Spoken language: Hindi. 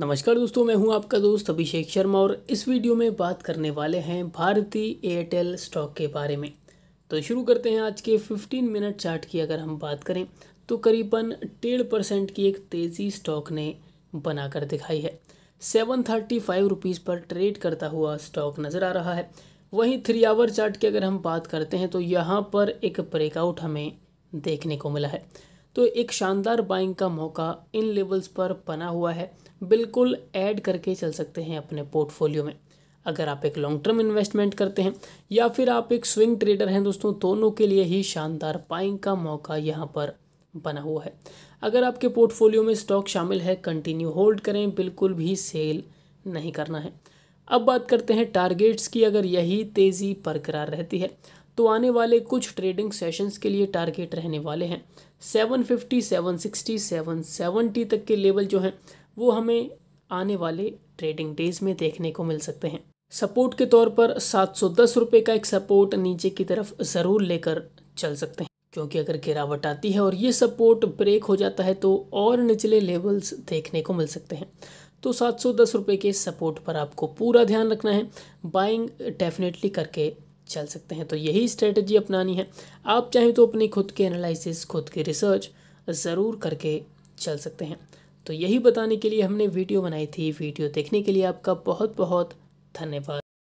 नमस्कार दोस्तों मैं हूं आपका दोस्त अभिषेक शर्मा और इस वीडियो में बात करने वाले हैं भारतीय एयरटेल स्टॉक के बारे में तो शुरू करते हैं आज के 15 मिनट चार्ट की अगर हम बात करें तो करीबन डेढ़ परसेंट की एक तेज़ी स्टॉक ने बनाकर दिखाई है सेवन थर्टी फाइव रुपीज़ पर ट्रेड करता हुआ स्टॉक नज़र आ रहा है वहीं थ्री आवर चार्ट की अगर हम बात करते हैं तो यहाँ पर एक ब्रेकआउट हमें देखने को मिला है तो एक शानदार बाइंग का मौका इन लेवल्स पर बना हुआ है बिल्कुल ऐड करके चल सकते हैं अपने पोर्टफोलियो में अगर आप एक लॉन्ग टर्म इन्वेस्टमेंट करते हैं या फिर आप एक स्विंग ट्रेडर हैं दोस्तों दोनों के लिए ही शानदार बाइंग का मौका यहाँ पर बना हुआ है अगर आपके पोर्टफोलियो में स्टॉक शामिल है कंटिन्यू होल्ड करें बिल्कुल भी सेल नहीं करना है अब बात करते हैं टारगेट्स की अगर यही तेज़ी बरकरार रहती है तो आने वाले कुछ ट्रेडिंग सेशंस के लिए टारगेट रहने वाले हैं 750, 760, 770 तक के लेवल जो हैं वो हमें आने वाले ट्रेडिंग डेज में देखने को मिल सकते हैं सपोर्ट के तौर पर सात सौ दस रुपये का एक सपोर्ट नीचे की तरफ ज़रूर लेकर चल सकते हैं क्योंकि अगर गिरावट आती है और ये सपोर्ट ब्रेक हो जाता है तो और निचले लेवल्स देखने को मिल सकते हैं तो सात सौ दस रुपये के सपोर्ट पर आपको पूरा ध्यान रखना है बाइंग डेफिनेटली करके चल सकते हैं तो यही स्ट्रेटजी अपनानी है आप चाहें तो अपनी खुद के एनालिसिस खुद की रिसर्च ज़रूर करके चल सकते हैं तो यही बताने के लिए हमने वीडियो बनाई थी वीडियो देखने के लिए आपका बहुत बहुत धन्यवाद